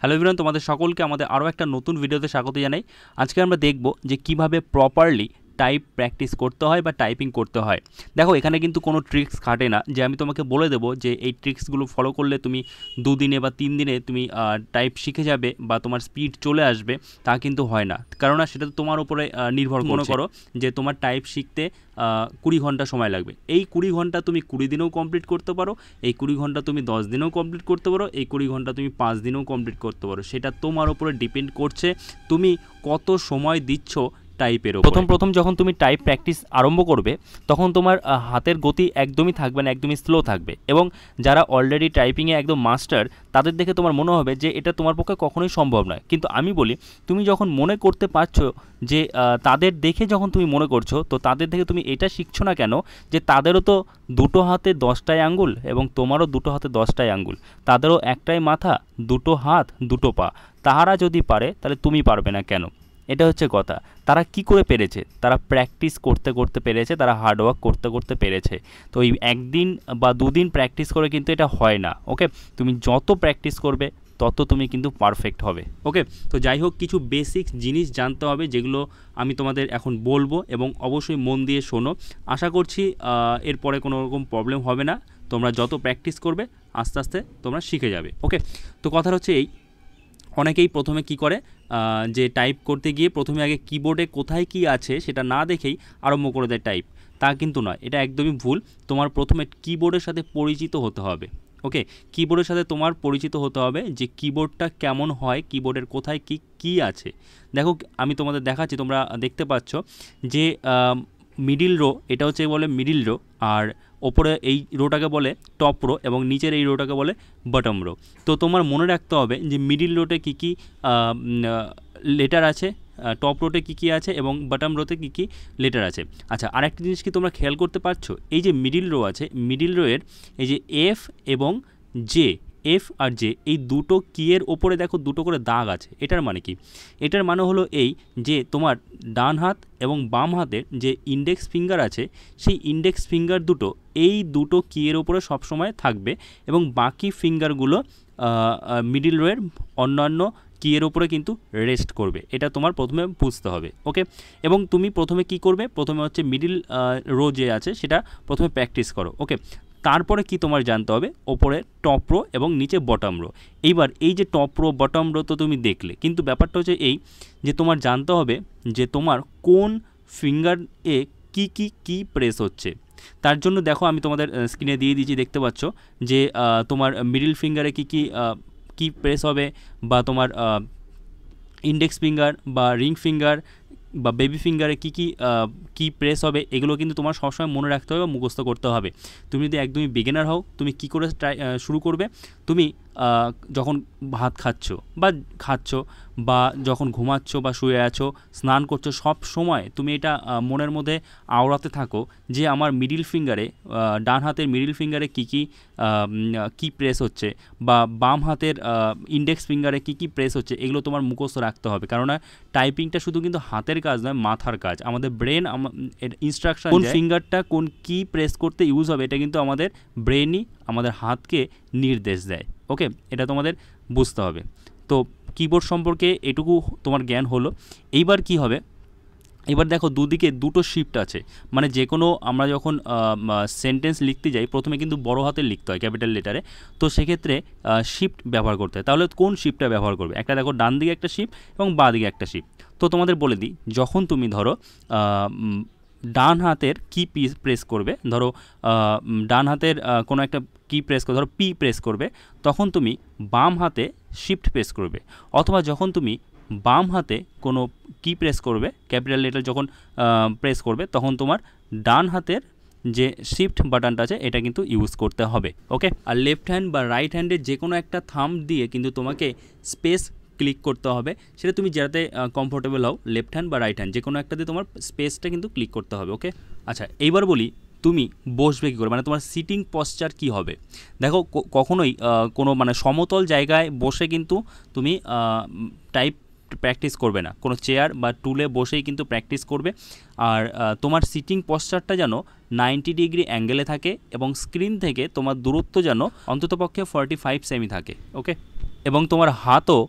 hello everyone তোমাদের সকলকে আমাদের আরও একটা নতুন ভিডিওতে স্বাগত জানাই আজকে আমরা দেখব যে কিভাবে প্রপারলি টাইপ প্র্যাকটিস করতে হয় বা টাইপিং করতে হয় দেখো এখানে কিন্তু কোনো ট্রিক্স খাটে না যে আমি তোমাকে বলে দেবো যে এই ট্রিক্সগুলো ফলো করলে তুমি দুদিনে বা তিন দিনে তুমি টাইপ শিখে যাবে বা তোমার স্পিড চলে আসবে তা কিন্তু হয় না কেননা সেটা তো তোমার উপরে নির্ভর মনে করো যে তোমার টাইপ শিখতে কুড়ি ঘন্টা সময় লাগবে এই কুড়ি ঘন্টা তুমি কুড়ি দিনেও কমপ্লিট করতে পারো এই কুড়ি ঘন্টা তুমি দশ দিনেও কমপ্লিট করতে পারো এই কুড়ি ঘন্টা তুমি পাঁচ দিনেও কমপ্লিট করতে পারো সেটা তোমার উপরে ডিপেন্ড করছে তুমি কত সময় দিচ্ছ টাইপের প্রথম প্রথম যখন তুমি টাইপ প্র্যাকটিস আরম্ভ করবে তখন তোমার হাতের গতি একদমই থাকবে না একদমই স্লো থাকবে এবং যারা অলরেডি টাইপিংয়ে একদম মাস্টার তাদের দেখে তোমার মনে হবে যে এটা তোমার পক্ষে কখনোই সম্ভব নয় কিন্তু আমি বলি তুমি যখন মনে করতে পারছো যে তাদের দেখে যখন তুমি মনে করছো তো তাদের দেখে তুমি এটা শিখছো না কেন যে তাদেরও তো দুটো হাতে দশটায় আঙ্গুল এবং তোমারও দুটো হাতে দশটায় আঙ্গুল তাদেরও একটাই মাথা দুটো হাত দুটো পা তাহারা যদি পারে তাহলে তুমি পারবে না কেন এটা হচ্ছে কথা তারা কি করে পেরেছে তারা প্র্যাকটিস করতে করতে পেরেছে তারা হার্ডওয়ার্ক করতে করতে পেরেছে তো এই একদিন বা দুদিন প্র্যাকটিস করে কিন্তু এটা হয় না ওকে তুমি যত প্র্যাকটিস করবে তত তুমি কিন্তু পারফেক্ট হবে ওকে তো যাই হোক কিছু বেসিক জিনিস জানতে হবে যেগুলো আমি তোমাদের এখন বলবো এবং অবশ্যই মন দিয়ে শোনো আশা করছি এরপরে কোনো রকম প্রবলেম হবে না তোমরা যত প্র্যাকটিস করবে আস্তে আস্তে তোমরা শিখে যাবে ওকে তো কথা হচ্ছে এই অনেকেই প্রথমে কি করে যে টাইপ করতে গিয়ে প্রথমে আগে কিবোর্ডে কোথায় কি আছে সেটা না দেখেই আরম্ভ করে দেয় টাইপ তা কিন্তু নয় এটা একদমই ভুল তোমার প্রথমে কিবোর্ডের সাথে পরিচিত হতে হবে ওকে কিবোর্ডের সাথে তোমার পরিচিত হতে হবে যে কিবোর্ডটা কেমন হয় কিবোর্ডের কোথায় কি কি আছে দেখো আমি তোমাদের দেখাচ্ছি তোমরা দেখতে পাচ্ছ যে মিডিল রো এটা হচ্ছে বলে মিডিল রো আর ওপরে এই রোটাকে বলে টপ রো এবং নিচের এই রোটাকে বলে বটম রো তো তোমার মনে রাখতে হবে যে মিডিল রোটে কী কী লেটার আছে টপ রোটে কী কী আছে এবং বটম রোতে কী কী লেটার আছে আচ্ছা আরেকটি জিনিস কি তোমরা খেয়াল করতে পারছো এই যে মিডিল রো আছে মিডিল রোয়ের এই যে এফ এবং জে এফ আর জে এই দুটো কিয়ের ওপরে দেখো দুটো করে দাগ আছে এটার মানে কি এটার মানে হলো এই যে তোমার ডান হাত এবং বাম হাতের যে ইন্ডেক্স ফিঙ্গার আছে সেই ইন্ডেক্স ফিঙ্গার দুটো এই দুটো কিয়ের ওপরে সবসময় থাকবে এবং বাকি ফিঙ্গারগুলো মিডিল রোয়ের অন্যান্য কিয়ের ওপরে কিন্তু রেস্ট করবে এটা তোমার প্রথমে বুঝতে হবে ওকে এবং তুমি প্রথমে কি করবে প্রথমে হচ্ছে মিডিল রো যে আছে সেটা প্রথমে প্র্যাকটিস করো ওকে তারপরে কি তোমার জানতে হবে ওপরে টপ রো এবং নিচে বটম রো এইবার এই যে টপ রো বটম রো তো তুমি দেখলে কিন্তু ব্যাপারটা হচ্ছে এই যে তোমার জানতে হবে যে তোমার কোন ফিঙ্গার এ কি কি কি প্রেস হচ্ছে তার জন্য দেখো আমি তোমাদের স্ক্রিনে দিয়ে দিয়েছি দেখতে পাচ্ছ যে তোমার মিডিল ফিঙ্গারে কি কি কি প্রেস হবে বা তোমার ইন্ডেক্স ফিঙ্গার বা রিং ফিঙ্গার বা বেবি ফিঙ্গারে কী কী কী প্রেস হবে এগুলো কিন্তু তোমার সবসময় মনে রাখতে হবে বা মুখস্থ করতে হবে তুমি যদি একদমই বিগেনার হও তুমি কী করে ট্রাই শুরু করবে তুমি যখন ভাত খাচ্ছ বা খাচ্ছ বা যখন ঘুমাচ্ছ বা শুয়ে আছো স্নান করছো সব সময় তুমি এটা মনের মধ্যে আওড়াতে থাকো যে আমার মিডিল ফিঙ্গারে ডান হাতের মিডিল ফিঙ্গারে কী কী কী প্রেস হচ্ছে বা বাম হাতের ইন্ডেক্স ফিঙ্গারে কী কী প্রেস হচ্ছে এগুলো তোমার মুখস্থ রাখতে হবে কারণ টাইপিংটা শুধু কিন্তু হাতের কাজ নয় মাথার কাজ আমাদের ব্রেন ইনস্ট্রাকশন কোন ফিঙ্গারটা কোন কী প্রেস করতে ইউজ হবে এটা কিন্তু আমাদের ব্রেনই আমাদের হাতকে নির্দেশ দেয় ওকে এটা তোমাদের বুঝতে হবে তো কিবোর্ড সম্পর্কে এটুকু তোমার জ্ঞান হলো এইবার কি হবে এবার দেখো দুদিকে দুটো শিফট আছে মানে যে কোনো আমরা যখন সেন্টেন্স লিখতে যাই প্রথমে কিন্তু বড় হাতে লিখতে হয় ক্যাপিটাল লেটারে তো সেক্ষেত্রে শিফট ব্যবহার করতে হয় তাহলে কোন শিফটটা ব্যবহার করবে একটা দেখো ডান দিকে একটা শিফট এবং বাঁ দিকে একটা শিফট তো তোমাদের বলে দিই যখন তুমি ধরো ডান হাতের কি পি প্রেস করবে ধরো ডান হাতের কোনো একটা কি প্রেস করবে ধরো পি প্রেস করবে তখন তুমি বাম হাতে শিফট প্রেস করবে অথবা যখন তুমি বাম হাতে কোনো কি প্রেস করবে ক্যাপিটাল লেটার যখন প্রেস করবে তখন তোমার ডান হাতের যে শিফট বাটনটা আছে এটা কিন্তু ইউজ করতে হবে ওকে আর লেফট হ্যান্ড বা রাইট হ্যান্ডের যে কোনো একটা থাম দিয়ে কিন্তু তোমাকে স্পেস ক্লিক করতে হবে সেটা তুমি যেটাতে কমফোর্টেবল হও লেফট হ্যান্ড বা রাইট হ্যান্ড যে কোনো একটাতে তোমার স্পেসটা কিন্তু ক্লিক করতে হবে ওকে আচ্ছা এইবার বলি তুমি বসবে কী করে মানে তোমার সিটিং পশ্চার কি হবে দেখো কখনোই কোনো মানে সমতল জায়গায় বসে কিন্তু তুমি টাইপ প্র্যাকটিস করবে না কোনো চেয়ার বা টুলে বসেই কিন্তু প্র্যাকটিস করবে আর তোমার সিটিং পশ্চারটা যেন নাইনটি ডিগ্রি অ্যাঙ্গেলে থাকে এবং স্ক্রিন থেকে তোমার দূরত্ব যেন অন্ততপক্ষে ফর্টি ফাইভ সেমি থাকে ওকে এবং তোমার হাতও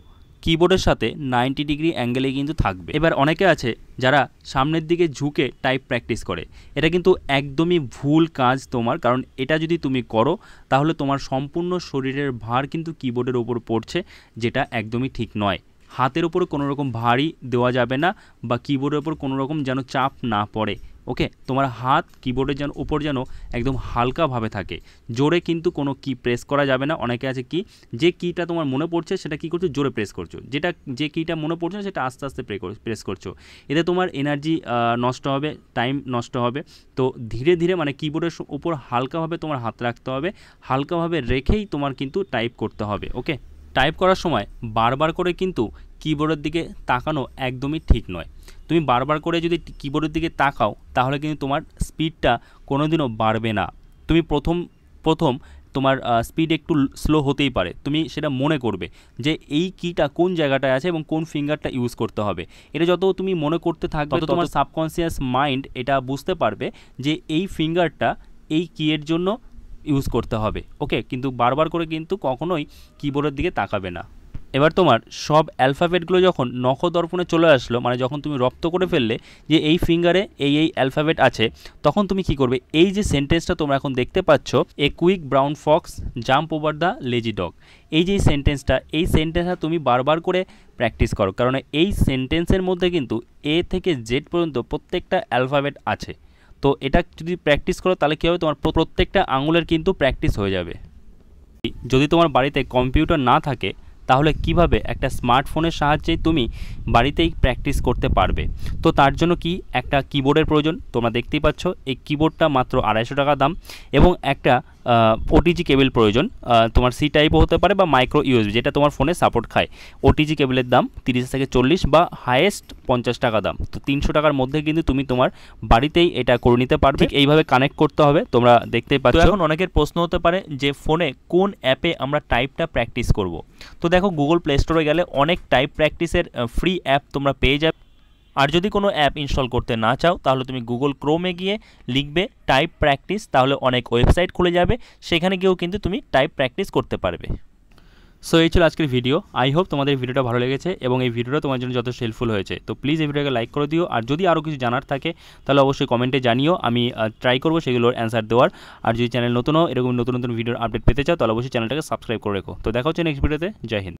কিবোর্ডের সাথে নাইনটি ডিগ্রি অ্যাঙ্গেলে কিন্তু থাকবে এবার অনেকে আছে যারা সামনের দিকে ঝুঁকে টাইপ প্র্যাকটিস করে এটা কিন্তু একদমই ভুল কাজ তোমার কারণ এটা যদি তুমি করো তাহলে তোমার সম্পূর্ণ শরীরের ভার কিন্তু কিবোর্ডের ওপর পড়ছে যেটা একদমই ঠিক নয় হাতের ওপর কোনো রকম ভারী দেওয়া যাবে না বা কিবোর্ডের ওপর কোনো রকম যেন চাপ না পড়ে ওকে তোমার হাত কিবোর্ডের যেন উপর যেন একদম হালকাভাবে থাকে জোরে কিন্তু কোনো কি প্রেস করা যাবে না অনেকে আছে কি যে কিটা তোমার মনে পড়ছে সেটা কি করছো জোরে প্রেস করছো যেটা যে কিটা মনে পড়ছে না সেটা আস্তে আস্তে প্রেস করছো এতে তোমার এনার্জি নষ্ট হবে টাইম নষ্ট হবে তো ধীরে ধীরে মানে কিবোর্ডের উপর হালকাভাবে তোমার হাত রাখতে হবে হালকাভাবে রেখেই তোমার কিন্তু টাইপ করতে হবে ওকে টাইপ করার সময় বারবার করে কিন্তু কিবোর্ডের দিকে তাকানো একদমই ঠিক নয় তুমি বারবার করে যদি কিবোর্ডের দিকে তাকাও তাহলে কিন্তু তোমার স্পিডটা কোনো দিনও বাড়বে না তুমি প্রথম প্রথম তোমার স্পিড একটু স্লো হতেই পারে তুমি সেটা মনে করবে যে এই কিটা কোন জায়গাটায় আছে এবং কোন ফিঙ্গারটা ইউজ করতে হবে এটা যত তুমি মনে করতে থাকবে তত তোমার সাবকনসিয়াস মাইন্ড এটা বুঝতে পারবে যে এই ফিঙ্গারটা এই কিয়ের জন্য ইউজ করতে হবে ওকে কিন্তু বারবার করে কিন্তু কখনোই কিবোর্ডের দিকে তাকাবে না এবার তোমার সব অ্যালফাবেটগুলো যখন নখ দর্পণে চলে আসলো মানে যখন তুমি রপ্ত করে ফেললে যে এই ফিঙ্গারে এই এই অ্যালফাবেট আছে তখন তুমি কি করবে এই যে সেন্টেন্সটা তোমরা এখন দেখতে পাচ্ছ a quick brown fox jump over the lazy dog এই যে সেন্টেন্সটা এই সেন্টেন্সটা তুমি বারবার করে প্র্যাকটিস করো কারণ এই সেন্টেন্সের মধ্যে কিন্তু এ থেকে জেড পর্যন্ত প্রত্যেকটা অ্যালফাবেট আছে তো এটা যদি প্র্যাকটিস করো তাহলে কী হবে তোমার প্রত্যেকটা আঙুলের কিন্তু প্র্যাকটিস হয়ে যাবে যদি তোমার বাড়িতে কম্পিউটার না থাকে তাহলে কিভাবে একটা স্মার্টফোনের সাহায্যে তুমি বাড়িতেই প্র্যাকটিস করতে পারবে তো তার জন্য কি একটা কিবোর্ডের প্রয়োজন তোমরা দেখতেই পাচ্ছ এই কিবোর্ডটা মাত্র আড়াইশো টাকা দাম এবং একটা ওটিজি কেবল প্রয়োজন তোমার সি টাইপও হতে পারে বা মাইক্রো ইউএসবি যেটা তোমার ফোনে সাপোর্ট খায় ওটিজি কেবলের দাম তিরিশ থেকে চল্লিশ বা হায়েস্ট পঞ্চাশ টাকা দাম তো তিনশো টাকার মধ্যে কিন্তু তুমি তোমার বাড়িতেই এটা করে নিতে পারবে এইভাবে কানেক্ট করতে হবে তোমরা দেখতেই পাচ্ছ এখন অনেকের প্রশ্ন হতে পারে যে ফোনে কোন অ্যাপে আমরা টাইপটা প্র্যাকটিস করব তো দেখো গুগল প্লে স্টোরে গেলে অনেক টাইপ প্র্যাকটিসের ফ্রি অ্যাপ তোমরা পেয়ে যাবে আর যদি কোনো অ্যাপ ইনস্টল করতে না চাও তাহলে তুমি গুগল ক্রোমে গিয়ে লিখবে টাইপ প্র্যাকটিস তাহলে অনেক ওয়েবসাইট খুলে যাবে সেখানে গিয়েও কিন্তু তুমি টাইপ প্র্যাকটিস করতে পারবে সো এই ছিল আজকের ভিডিও আই হোপ তোমাদের ভিডিওটা ভালো লেগেছে এবং এই ভিডিওটা তোমার জন্য যথেষ্ট হেল্পফুল হয়েছে তো প্লিজ এই ভিডিওকে লাইক করে দিও আর যদি আরও কিছু জানার থাকে তাহলে অবশ্যই কমেন্টে জানিও আমি ট্রাই করবো সেগুলোর অ্যান্সার দেওয়ার আর যদি চ্যানেল নতুনও এরকম নতুন নতুন ভিডিওর আপডেট পেতে চাও তাহলে অবশ্যই চ্যানেলটাকে সাবস্ক্রাইব করে রেখো তো দেখা হচ্ছে নেক্সট ভিডিওতে জয় হিন্দ